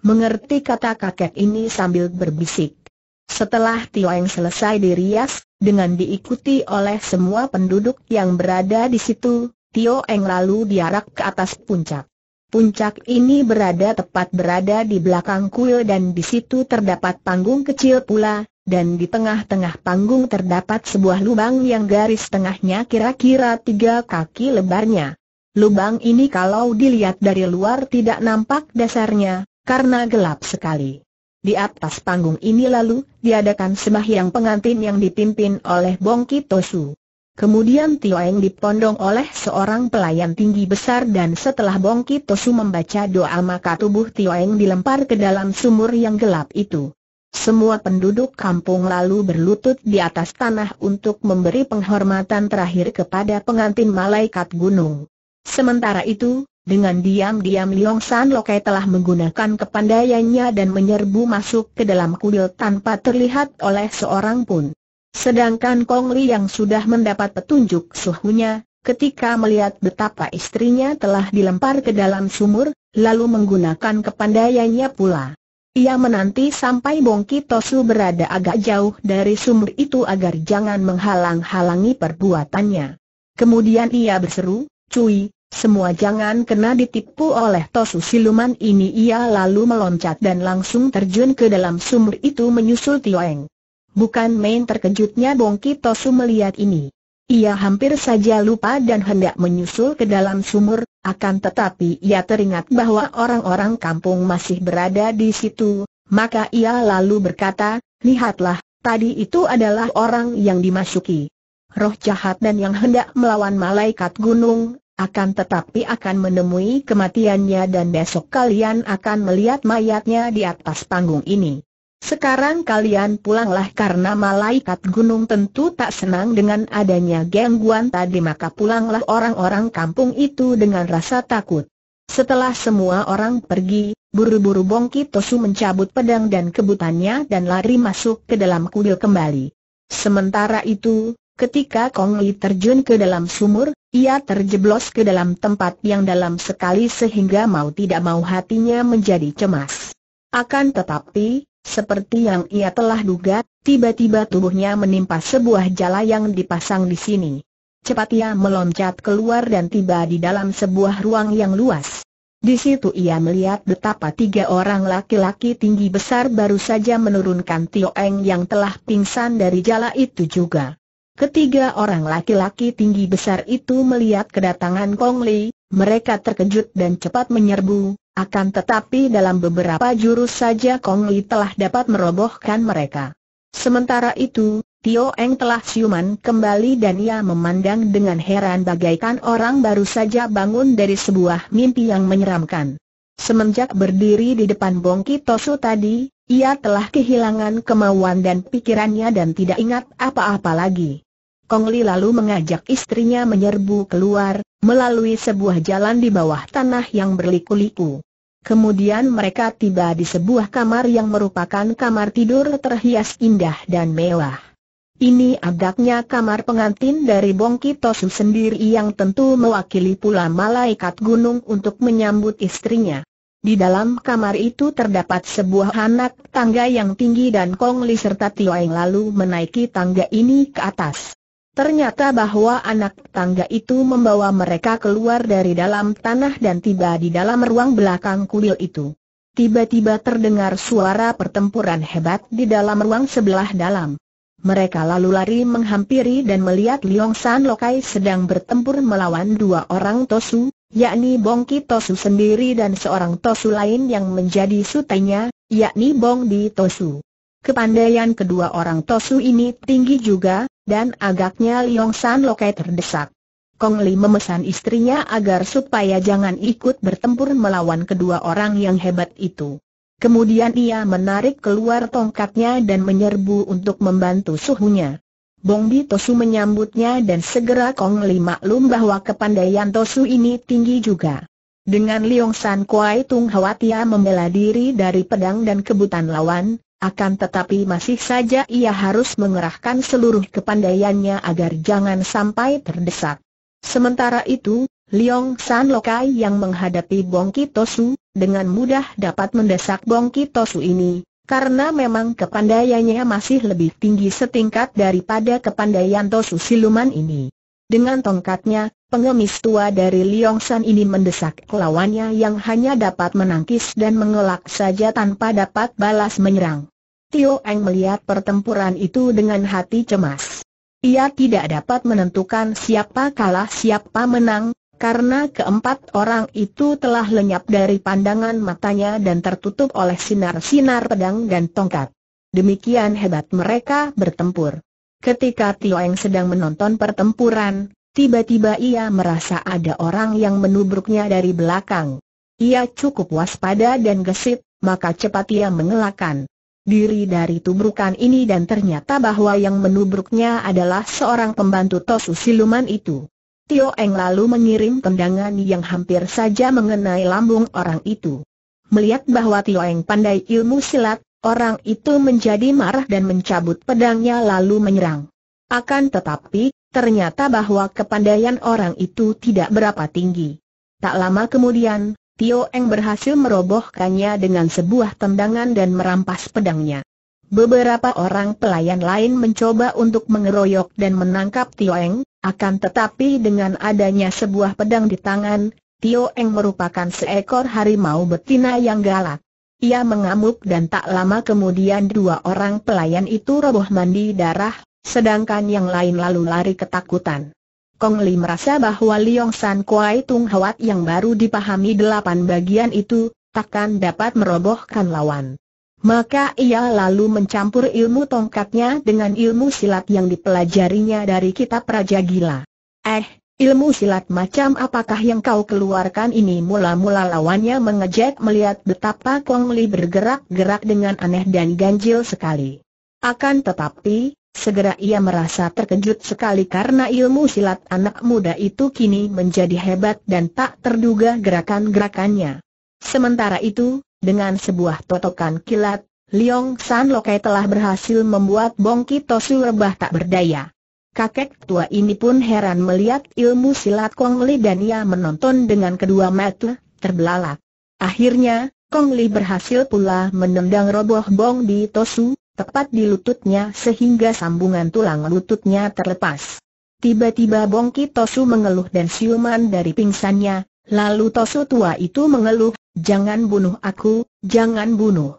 Mengerti kata kakek ini sambil berbisik. Setelah Tio Tioeng selesai dirias, dengan diikuti oleh semua penduduk yang berada di situ, Tio Tioeng lalu diarak ke atas puncak. Puncak ini berada tepat berada di belakang kuil dan di situ terdapat panggung kecil pula, dan di tengah-tengah panggung terdapat sebuah lubang yang garis tengahnya kira-kira tiga kaki lebarnya. Lubang ini kalau dilihat dari luar tidak nampak dasarnya, karena gelap sekali. Di atas panggung ini lalu, diadakan sembahyang pengantin yang dipimpin oleh Bongki Tosu. Kemudian Tioeng dipondong oleh seorang pelayan tinggi besar dan setelah Bongki Tosu membaca doa maka tubuh Tioeng dilempar ke dalam sumur yang gelap itu. Semua penduduk kampung lalu berlutut di atas tanah untuk memberi penghormatan terakhir kepada pengantin malaikat gunung. Sementara itu, dengan diam-diam Liong San Lokai telah menggunakan kepandaiannya dan menyerbu masuk ke dalam kuil tanpa terlihat oleh seorang pun. Sedangkan Kong Li yang sudah mendapat petunjuk suhunya, ketika melihat betapa istrinya telah dilempar ke dalam sumur, lalu menggunakan kepandaiannya pula ia menanti sampai Bongki Tosu berada agak jauh dari sumur itu agar jangan menghalang-halangi perbuatannya. Kemudian ia berseru, Cui, semua jangan kena ditipu oleh Tosu siluman ini ia lalu meloncat dan langsung terjun ke dalam sumur itu menyusul Tioeng. Bukan main terkejutnya Bongki Tosu melihat ini. Ia hampir saja lupa dan hendak menyusul ke dalam sumur, akan tetapi ia teringat bahwa orang-orang kampung masih berada di situ, maka ia lalu berkata, lihatlah, tadi itu adalah orang yang dimasuki. Roh jahat dan yang hendak melawan malaikat gunung, akan tetapi akan menemui kematiannya dan besok kalian akan melihat mayatnya di atas panggung ini. Sekarang kalian pulanglah karena malaikat gunung tentu tak senang dengan adanya gangguan tadi maka pulanglah orang-orang kampung itu dengan rasa takut. Setelah semua orang pergi, buru-buru Bongki Tosu mencabut pedang dan kebutannya dan lari masuk ke dalam kuil kembali. Sementara itu, ketika Kong Li terjun ke dalam sumur, ia terjeblos ke dalam tempat yang dalam sekali sehingga mau tidak mau hatinya menjadi cemas. Akan tetapi, seperti yang ia telah duga, tiba-tiba tubuhnya menimpa sebuah jala yang dipasang di sini. Cepat ia meloncat keluar dan tiba di dalam sebuah ruang yang luas. Di situ ia melihat betapa tiga orang laki-laki tinggi besar baru saja menurunkan Tio Eng yang telah pingsan dari jala itu juga. Ketiga orang laki-laki tinggi besar itu melihat kedatangan Kong Li, mereka terkejut dan cepat menyerbu, akan tetapi dalam beberapa jurus saja Kong Li telah dapat merobohkan mereka. Sementara itu, Tio Eng telah siuman kembali dan ia memandang dengan heran bagaikan orang baru saja bangun dari sebuah mimpi yang menyeramkan. Semenjak berdiri di depan Bongki Tosu tadi, ia telah kehilangan kemauan dan pikirannya dan tidak ingat apa-apa lagi. Kong Li lalu mengajak istrinya menyerbu keluar, melalui sebuah jalan di bawah tanah yang berliku-liku. Kemudian mereka tiba di sebuah kamar yang merupakan kamar tidur terhias indah dan mewah. Ini agaknya kamar pengantin dari Bongki Tosu sendiri yang tentu mewakili pula malaikat gunung untuk menyambut istrinya. Di dalam kamar itu terdapat sebuah anak tangga yang tinggi dan Kong Li serta Tio yang lalu menaiki tangga ini ke atas. Ternyata bahwa anak tangga itu membawa mereka keluar dari dalam tanah dan tiba di dalam ruang belakang kuil itu. Tiba-tiba terdengar suara pertempuran hebat di dalam ruang sebelah dalam. Mereka lalu lari menghampiri dan melihat Liong San Lokai sedang bertempur melawan dua orang Tosu, yakni Bongki Tosu sendiri dan seorang Tosu lain yang menjadi sutenya, yakni Bong Di Tosu. Kepandaian kedua orang Tosu ini tinggi juga, dan agaknya Liong San Lokai terdesak. Kong Li memesan istrinya agar supaya jangan ikut bertempur melawan kedua orang yang hebat itu. Kemudian ia menarik keluar tongkatnya dan menyerbu untuk membantu suhunya. Bongbi Tosu menyambutnya dan segera Kong Li maklum bahwa kepandaian Tosu ini tinggi juga. Dengan Liong San Kuai Tung Hwa Tia membela diri dari pedang dan kebutan lawan, akan tetapi masih saja ia harus mengerahkan seluruh kepandaiannya agar jangan sampai terdesak. Sementara itu, Liong San Lokai yang menghadapi Bong Kitosu, dengan mudah dapat mendesak Bong Kitosu ini, karena memang kepandaiannya masih lebih tinggi setingkat daripada kepandaian Tosu Siluman ini. Dengan tongkatnya, pengemis tua dari Liong San ini mendesak lawannya yang hanya dapat menangkis dan mengelak saja tanpa dapat balas menyerang. Tio Eng melihat pertempuran itu dengan hati cemas. Ia tidak dapat menentukan siapa kalah siapa menang, karena keempat orang itu telah lenyap dari pandangan matanya dan tertutup oleh sinar-sinar pedang dan tongkat. Demikian hebat mereka bertempur. Ketika Tio Eng sedang menonton pertempuran, tiba-tiba ia merasa ada orang yang menubruknya dari belakang. Ia cukup waspada dan gesit, maka cepat ia mengelakkan diri dari tubrukan ini dan ternyata bahwa yang menubruknya adalah seorang pembantu Tosu siluman itu. Tio Eng lalu mengirim tendangan yang hampir saja mengenai lambung orang itu. Melihat bahwa Tio Eng pandai ilmu silat, orang itu menjadi marah dan mencabut pedangnya lalu menyerang. Akan tetapi, ternyata bahwa kepandaian orang itu tidak berapa tinggi. Tak lama kemudian, Tio Eng berhasil merobohkannya dengan sebuah tendangan dan merampas pedangnya. Beberapa orang pelayan lain mencoba untuk mengeroyok dan menangkap Tio Eng, akan tetapi dengan adanya sebuah pedang di tangan, Tio Eng merupakan seekor harimau betina yang galak. Ia mengamuk dan tak lama kemudian dua orang pelayan itu roboh mandi darah, sedangkan yang lain lalu lari ketakutan. Kong Li merasa bahwa Liong San Kuai Tung Hawat yang baru dipahami delapan bagian itu, takkan dapat merobohkan lawan. Maka ia lalu mencampur ilmu tongkatnya dengan ilmu silat yang dipelajarinya dari kitab Raja Gila. Eh, ilmu silat macam apakah yang kau keluarkan ini? Mula-mula lawannya mengejek melihat betapa Kong Li bergerak-gerak dengan aneh dan ganjil sekali. Akan tetapi, Segera ia merasa terkejut sekali karena ilmu silat anak muda itu kini menjadi hebat dan tak terduga gerakan-gerakannya. Sementara itu, dengan sebuah totokan kilat, Liong San Lokai telah berhasil membuat Bongki Tosu rebah tak berdaya. Kakek tua ini pun heran melihat ilmu silat Kong Li dan ia menonton dengan kedua mata, terbelalak. Akhirnya, Kong Li berhasil pula menendang roboh Bong Tosu, tepat di lututnya sehingga sambungan tulang lututnya terlepas. Tiba-tiba Bongki Tosu mengeluh dan siuman dari pingsannya, lalu Tosu tua itu mengeluh, jangan bunuh aku, jangan bunuh.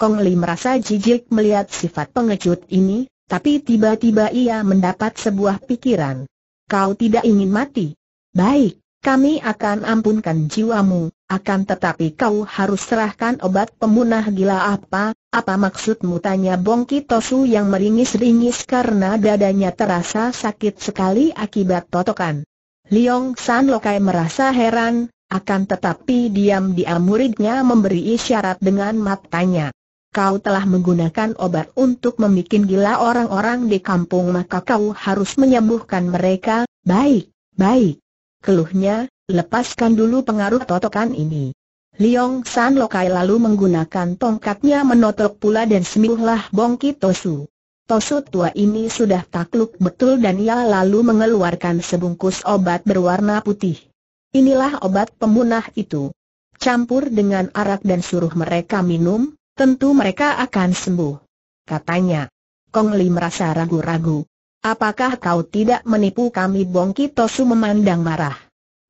Kong Li merasa jijik melihat sifat pengecut ini, tapi tiba-tiba ia mendapat sebuah pikiran. Kau tidak ingin mati? Baik, kami akan ampunkan jiwamu, akan tetapi kau harus serahkan obat pemunah gila apa, apa maksudmu tanya Bongki Tosu yang meringis-ringis karena dadanya terasa sakit sekali akibat totokan. Liong San Lokai merasa heran, akan tetapi diam-diam muridnya memberi isyarat dengan matanya. Kau telah menggunakan obat untuk membuat gila orang-orang di kampung maka kau harus menyembuhkan mereka, baik, baik keluhnya, lepaskan dulu pengaruh totokan ini. Liong San Lokai lalu menggunakan tongkatnya menotok pula dan sembuhlah bongki Tosu. Tosu tua ini sudah takluk betul dan ia lalu mengeluarkan sebungkus obat berwarna putih. Inilah obat pemunah itu. Campur dengan arak dan suruh mereka minum, tentu mereka akan sembuh. Katanya. Kong Li merasa ragu-ragu. Apakah kau tidak menipu kami Bongki Tosu memandang marah?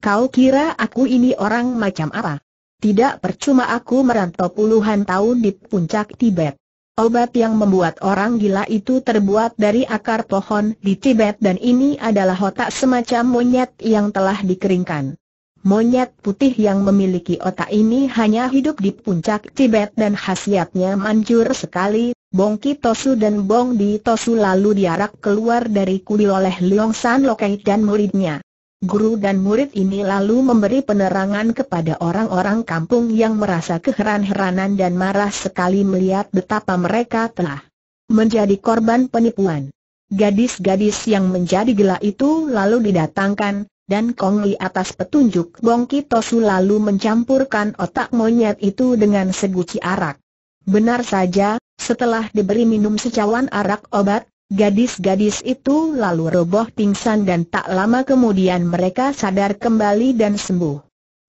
Kau kira aku ini orang macam apa? Tidak percuma aku merantau puluhan tahun di puncak Tibet. Obat yang membuat orang gila itu terbuat dari akar pohon di Tibet dan ini adalah otak semacam monyet yang telah dikeringkan. Monyet putih yang memiliki otak ini hanya hidup di puncak Tibet dan khasiatnya manjur sekali, Bongki Tosu dan Bong Di Tosu lalu diarak keluar dari kuil oleh Leong San Lokai dan muridnya. Guru dan murid ini lalu memberi penerangan kepada orang-orang kampung yang merasa keheran-heranan dan marah sekali melihat betapa mereka telah menjadi korban penipuan. Gadis-gadis yang menjadi gila itu lalu didatangkan, dan Kong Li atas petunjuk Bongki Tosu lalu mencampurkan otak monyet itu dengan seguci arak. Benar saja, setelah diberi minum secawan arak obat, Gadis-gadis itu lalu roboh pingsan dan tak lama kemudian mereka sadar kembali dan sembuh.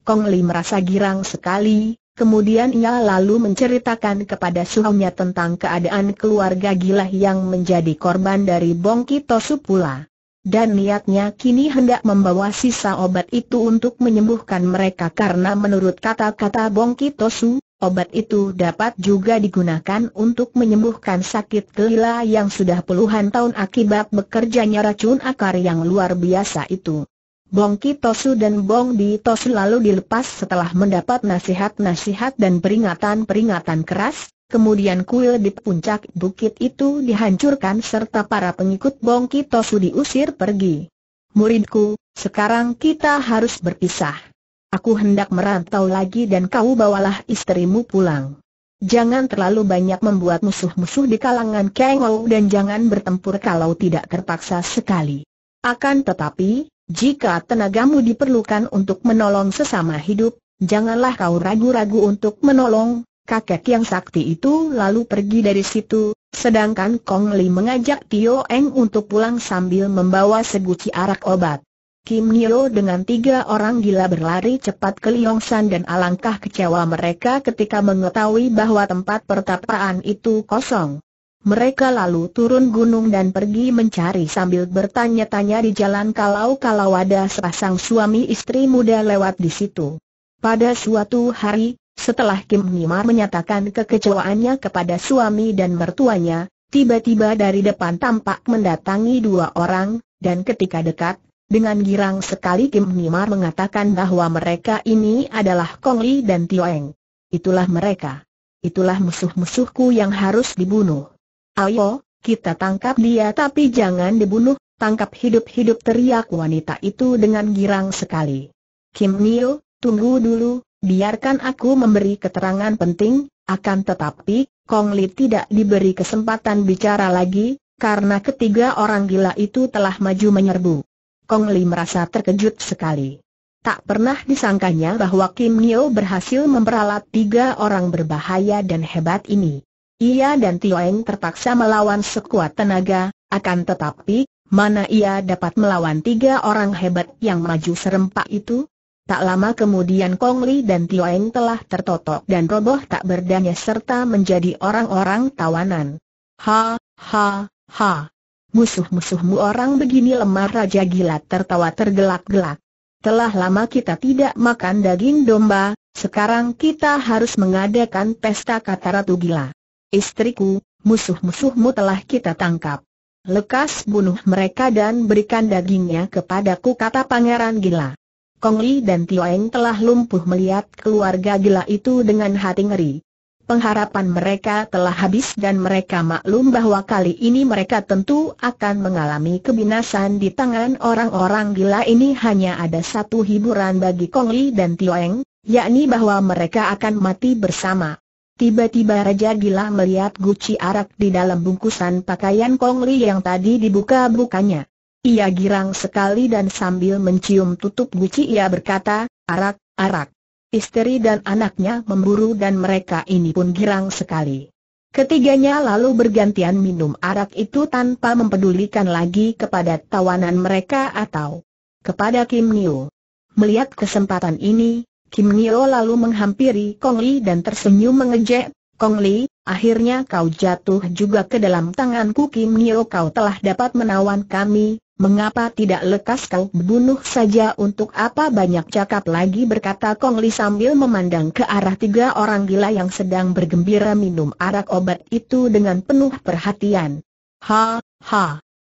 Kong Li merasa girang sekali, kemudian ia lalu menceritakan kepada suaminya tentang keadaan keluarga gila yang menjadi korban dari Bongki Tosu pula. Dan niatnya kini hendak membawa sisa obat itu untuk menyembuhkan mereka karena menurut kata-kata Bongki Tosu, Obat itu dapat juga digunakan untuk menyembuhkan sakit kelila yang sudah puluhan tahun akibat bekerjanya racun akar yang luar biasa itu. Bong Tosu dan Bong Tosu lalu dilepas setelah mendapat nasihat-nasihat dan peringatan-peringatan keras, kemudian kuil di puncak bukit itu dihancurkan serta para pengikut Bong Tosu diusir pergi. Muridku, sekarang kita harus berpisah. Aku hendak merantau lagi dan kau bawalah istrimu pulang. Jangan terlalu banyak membuat musuh-musuh di kalangan Kengou dan jangan bertempur kalau tidak terpaksa sekali. Akan tetapi, jika tenagamu diperlukan untuk menolong sesama hidup, janganlah kau ragu-ragu untuk menolong. Kakek yang sakti itu lalu pergi dari situ, sedangkan Kong Li mengajak Tio Eng untuk pulang sambil membawa seguci arak obat. Kim Nio dengan tiga orang gila berlari cepat ke San dan alangkah kecewa mereka ketika mengetahui bahwa tempat pertapaan itu kosong. Mereka lalu turun gunung dan pergi mencari sambil bertanya-tanya di jalan kalau-kalau ada sepasang suami istri muda lewat di situ. Pada suatu hari, setelah Kim Nima menyatakan kekecewaannya kepada suami dan mertuanya, tiba-tiba dari depan tampak mendatangi dua orang, dan ketika dekat, dengan girang sekali Kim Nimar mengatakan bahwa mereka ini adalah Kong Li dan Tio Eng. Itulah mereka. Itulah musuh-musuhku yang harus dibunuh. Ayo, kita tangkap dia tapi jangan dibunuh, tangkap hidup-hidup teriak wanita itu dengan girang sekali. Kim Nio, tunggu dulu, biarkan aku memberi keterangan penting, akan tetapi, Kong Li tidak diberi kesempatan bicara lagi, karena ketiga orang gila itu telah maju menyerbu. Kong Li merasa terkejut sekali. Tak pernah disangkanya bahwa Kim Nio berhasil memperalat tiga orang berbahaya dan hebat ini. Ia dan Tioeng terpaksa melawan sekuat tenaga, akan tetapi, mana ia dapat melawan tiga orang hebat yang maju serempak itu? Tak lama kemudian Kong Li dan Tioeng telah tertotok dan roboh tak berdaya serta menjadi orang-orang tawanan. Ha, ha, ha. Musuh-musuhmu orang begini lemah Raja Gila tertawa tergelak-gelak. Telah lama kita tidak makan daging domba, sekarang kita harus mengadakan pesta kata Ratu Gila. Istriku, musuh-musuhmu telah kita tangkap. Lekas bunuh mereka dan berikan dagingnya kepadaku kata Pangeran Gila. Kong Li dan Tioeng telah lumpuh melihat keluarga Gila itu dengan hati ngeri pengharapan mereka telah habis dan mereka maklum bahwa kali ini mereka tentu akan mengalami kebinasan di tangan orang-orang gila ini hanya ada satu hiburan bagi Kong Li dan Tioeng, yakni bahwa mereka akan mati bersama. Tiba-tiba Raja Gila melihat guci arak di dalam bungkusan pakaian Kong Li yang tadi dibuka-bukanya. Ia girang sekali dan sambil mencium tutup guci ia berkata, arak, arak istri dan anaknya memburu dan mereka ini pun girang sekali. Ketiganya lalu bergantian minum arak itu tanpa mempedulikan lagi kepada tawanan mereka atau kepada Kim Nio. Melihat kesempatan ini, Kim Nio lalu menghampiri Kong Li dan tersenyum mengejek, Kong Li, akhirnya kau jatuh juga ke dalam tanganku Kim Nio kau telah dapat menawan kami, Mengapa tidak lekas kau bunuh saja untuk apa banyak cakap lagi berkata Kong Li sambil memandang ke arah tiga orang gila yang sedang bergembira minum arak obat itu dengan penuh perhatian. Ha, ha.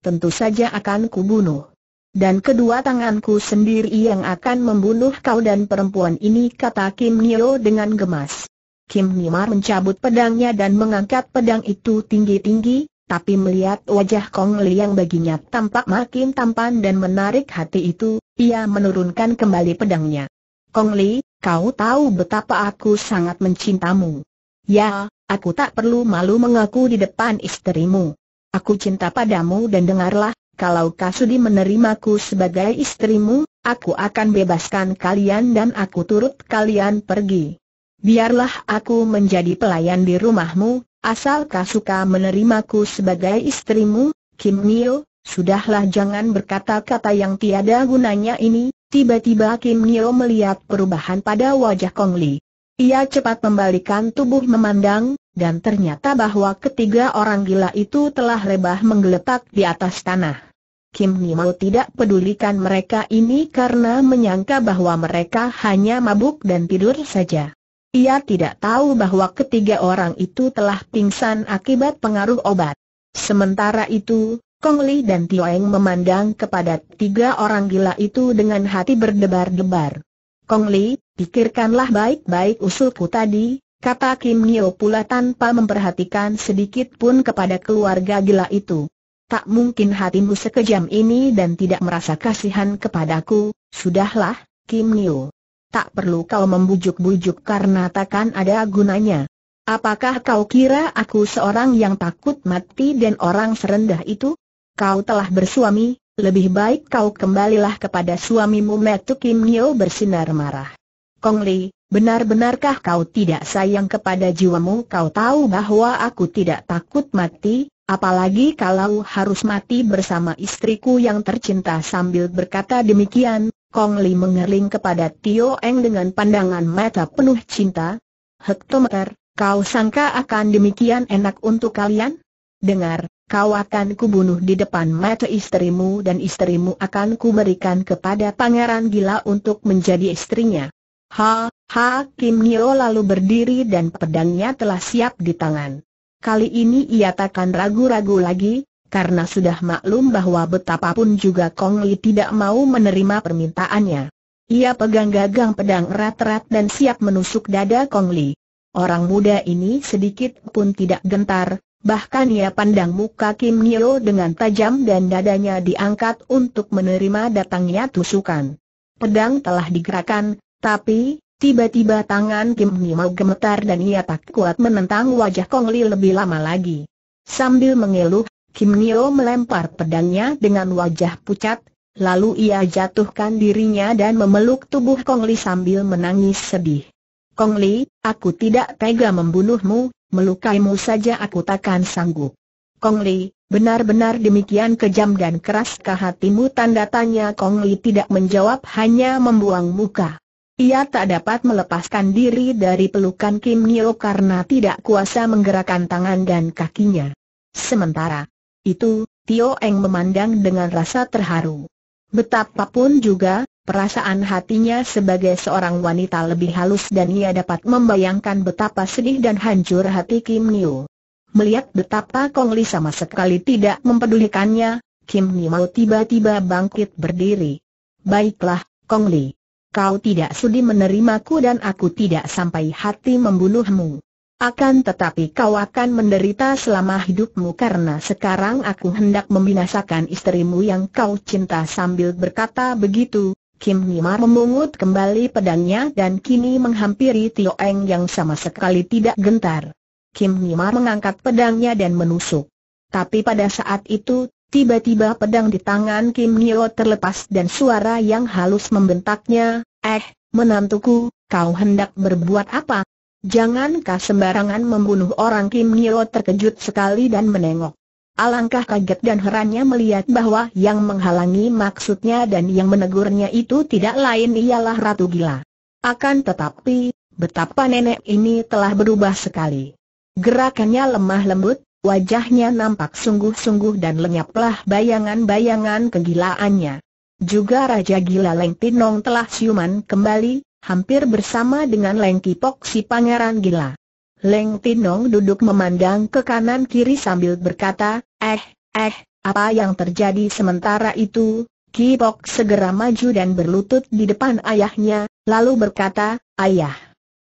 Tentu saja akan kubunuh. Dan kedua tanganku sendiri yang akan membunuh kau dan perempuan ini kata Kim Nio dengan gemas. Kim Nimar mencabut pedangnya dan mengangkat pedang itu tinggi-tinggi, tapi melihat wajah Kong Li yang baginya tampak makin tampan dan menarik hati itu, ia menurunkan kembali pedangnya. Kong Li, kau tahu betapa aku sangat mencintamu. Ya, aku tak perlu malu mengaku di depan istrimu. Aku cinta padamu dan dengarlah, kalau Kasudi menerimaku sebagai istrimu, aku akan bebaskan kalian dan aku turut kalian pergi. Biarlah aku menjadi pelayan di rumahmu, Asal kau suka menerimaku sebagai istrimu, Kim Nio. sudahlah jangan berkata-kata yang tiada gunanya ini, tiba-tiba Kim Nio melihat perubahan pada wajah Kong Li. Ia cepat membalikan tubuh memandang, dan ternyata bahwa ketiga orang gila itu telah lebah menggeletak di atas tanah. Kim Nio tidak pedulikan mereka ini karena menyangka bahwa mereka hanya mabuk dan tidur saja. Ia tidak tahu bahwa ketiga orang itu telah pingsan akibat pengaruh obat. Sementara itu, Kong Li dan Tioeng memandang kepada tiga orang gila itu dengan hati berdebar-debar. Kong Li, pikirkanlah baik-baik usulku tadi, kata Kim Nio pula tanpa memperhatikan sedikit pun kepada keluarga gila itu. Tak mungkin hatimu sekejam ini dan tidak merasa kasihan kepadaku, sudahlah, Kim Nio tak perlu kau membujuk-bujuk karena takkan ada gunanya. Apakah kau kira aku seorang yang takut mati dan orang serendah itu? Kau telah bersuami, lebih baik kau kembalilah kepada suamimu Metu Kim Nyo bersinar marah. Kong Li, benar-benarkah kau tidak sayang kepada jiwamu? Kau tahu bahwa aku tidak takut mati, Apalagi kalau harus mati bersama istriku yang tercinta sambil berkata demikian, Kong Li mengerling kepada Tio Eng dengan pandangan mata penuh cinta. Hektometer, kau sangka akan demikian enak untuk kalian? Dengar, kau akan kubunuh di depan mata istrimu dan istrimu akan kuberikan kepada pangeran gila untuk menjadi istrinya. Ha, ha, Kim Nio lalu berdiri dan pedangnya telah siap di tangan. Kali ini ia takkan ragu-ragu lagi, karena sudah maklum bahwa betapapun juga Kong Li tidak mau menerima permintaannya. Ia pegang gagang pedang erat-erat dan siap menusuk dada Kong Li. Orang muda ini sedikit pun tidak gentar, bahkan ia pandang muka Kim Nio dengan tajam dan dadanya diangkat untuk menerima datangnya tusukan. Pedang telah digerakkan, tapi Tiba-tiba tangan Kim Nimo gemetar dan ia tak kuat menentang wajah Kong Li lebih lama lagi. Sambil mengeluh, Kim Nio melempar pedangnya dengan wajah pucat, lalu ia jatuhkan dirinya dan memeluk tubuh Kong Li sambil menangis sedih. Kong Li, aku tidak tega membunuhmu, melukaimu saja aku takkan sanggup. Kong Li, benar-benar demikian kejam dan keras ke hatimu tanda tanya Kong Li tidak menjawab hanya membuang muka. Ia tak dapat melepaskan diri dari pelukan Kim Nio karena tidak kuasa menggerakkan tangan dan kakinya. Sementara, itu, Tio Eng memandang dengan rasa terharu. Betapapun juga, perasaan hatinya sebagai seorang wanita lebih halus dan ia dapat membayangkan betapa sedih dan hancur hati Kim Niu. Melihat betapa Kong Li sama sekali tidak mempedulikannya, Kim Niu tiba-tiba bangkit berdiri. Baiklah, Kong Li. Kau tidak sudi menerimaku dan aku tidak sampai hati membunuhmu. Akan tetapi kau akan menderita selama hidupmu karena sekarang aku hendak membinasakan istrimu yang kau cinta sambil berkata begitu. Kim Nimar memungut kembali pedangnya dan kini menghampiri Tio Eng yang sama sekali tidak gentar. Kim Nimar mengangkat pedangnya dan menusuk. Tapi pada saat itu, tiba-tiba pedang di tangan Kim Nio terlepas dan suara yang halus membentaknya, Eh, menantuku, kau hendak berbuat apa? Jangankah sembarangan membunuh orang Kim Nio terkejut sekali dan menengok. Alangkah kaget dan herannya melihat bahwa yang menghalangi maksudnya dan yang menegurnya itu tidak lain ialah Ratu Gila. Akan tetapi, betapa nenek ini telah berubah sekali. Gerakannya lemah lembut, wajahnya nampak sungguh-sungguh dan lenyaplah bayangan-bayangan kegilaannya. Juga Raja Gila Leng Pinong telah siuman kembali, hampir bersama dengan Leng Kipok si pangeran gila. Leng Tinong duduk memandang ke kanan kiri sambil berkata, eh, eh, apa yang terjadi sementara itu? Kipok segera maju dan berlutut di depan ayahnya, lalu berkata, ayah.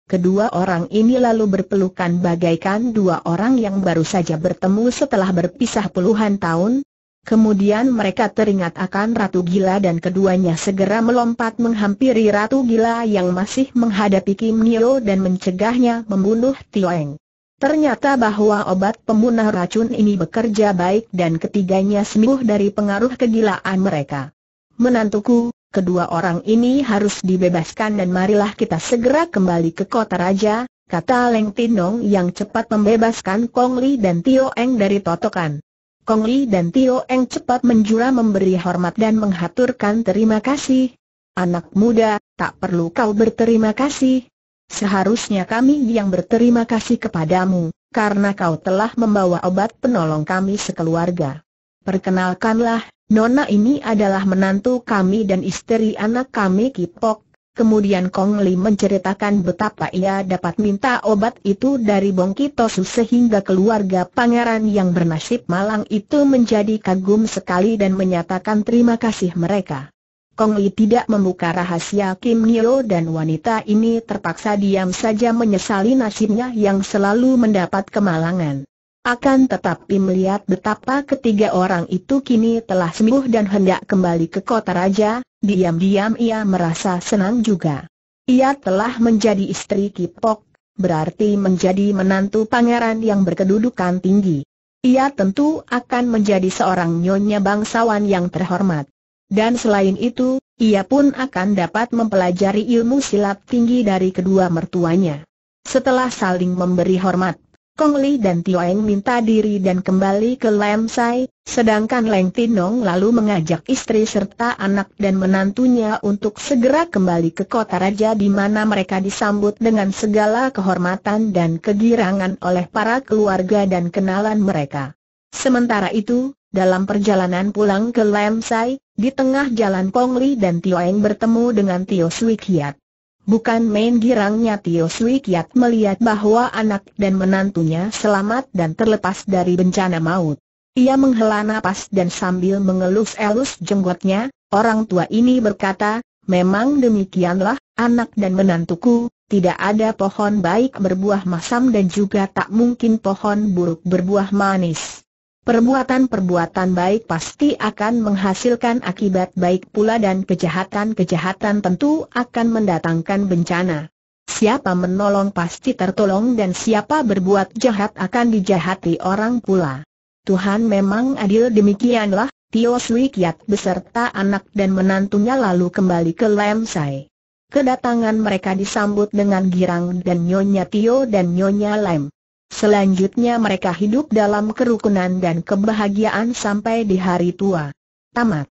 Kedua orang ini lalu berpelukan bagaikan dua orang yang baru saja bertemu setelah berpisah puluhan tahun, Kemudian mereka teringat akan Ratu Gila dan keduanya segera melompat menghampiri Ratu Gila yang masih menghadapi Kim Nio dan mencegahnya membunuh Tioeng. Ternyata bahwa obat pembunuh racun ini bekerja baik dan ketiganya sembuh dari pengaruh kegilaan mereka. Menantuku, kedua orang ini harus dibebaskan dan marilah kita segera kembali ke kota raja, kata Leng Tinong yang cepat membebaskan Kong Li dan Tioeng dari totokan. Kong Li dan Tio Eng cepat menjura memberi hormat dan menghaturkan terima kasih. Anak muda, tak perlu kau berterima kasih. Seharusnya kami yang berterima kasih kepadamu, karena kau telah membawa obat penolong kami sekeluarga. Perkenalkanlah, Nona ini adalah menantu kami dan istri anak kami Kipok, Kemudian Kong Li menceritakan betapa ia dapat minta obat itu dari Bong Kitosu sehingga keluarga pangeran yang bernasib malang itu menjadi kagum sekali dan menyatakan terima kasih mereka. Kong Li tidak membuka rahasia Kim Hyo dan wanita ini terpaksa diam saja menyesali nasibnya yang selalu mendapat kemalangan. Akan tetapi melihat betapa ketiga orang itu kini telah sembuh dan hendak kembali ke kota raja, Diam-diam ia merasa senang juga. Ia telah menjadi istri Kipok, berarti menjadi menantu pangeran yang berkedudukan tinggi. Ia tentu akan menjadi seorang nyonya bangsawan yang terhormat. Dan selain itu, ia pun akan dapat mempelajari ilmu silat tinggi dari kedua mertuanya. Setelah saling memberi hormat, Kong Li dan Tioeng minta diri dan kembali ke Lam Sai, sedangkan Leng Tinong lalu mengajak istri serta anak dan menantunya untuk segera kembali ke kota raja di mana mereka disambut dengan segala kehormatan dan kegirangan oleh para keluarga dan kenalan mereka. Sementara itu, dalam perjalanan pulang ke Lam Sai, di tengah jalan Kong Li dan Tioeng bertemu dengan Tio Sui Kiat. Bukan main girangnya Tio Sui Kiat melihat bahwa anak dan menantunya selamat dan terlepas dari bencana maut. Ia menghela napas dan sambil mengelus-elus jenggotnya, orang tua ini berkata, memang demikianlah, anak dan menantuku, tidak ada pohon baik berbuah masam dan juga tak mungkin pohon buruk berbuah manis. Perbuatan-perbuatan baik pasti akan menghasilkan akibat baik pula dan kejahatan-kejahatan tentu akan mendatangkan bencana. Siapa menolong pasti tertolong dan siapa berbuat jahat akan dijahati orang pula. Tuhan memang adil demikianlah, Tio Sui Kiat beserta anak dan menantunya lalu kembali ke Lemsai. Kedatangan mereka disambut dengan girang dan Nyonya Tio dan Nyonya Lem. Selanjutnya mereka hidup dalam kerukunan dan kebahagiaan sampai di hari tua. Tamat.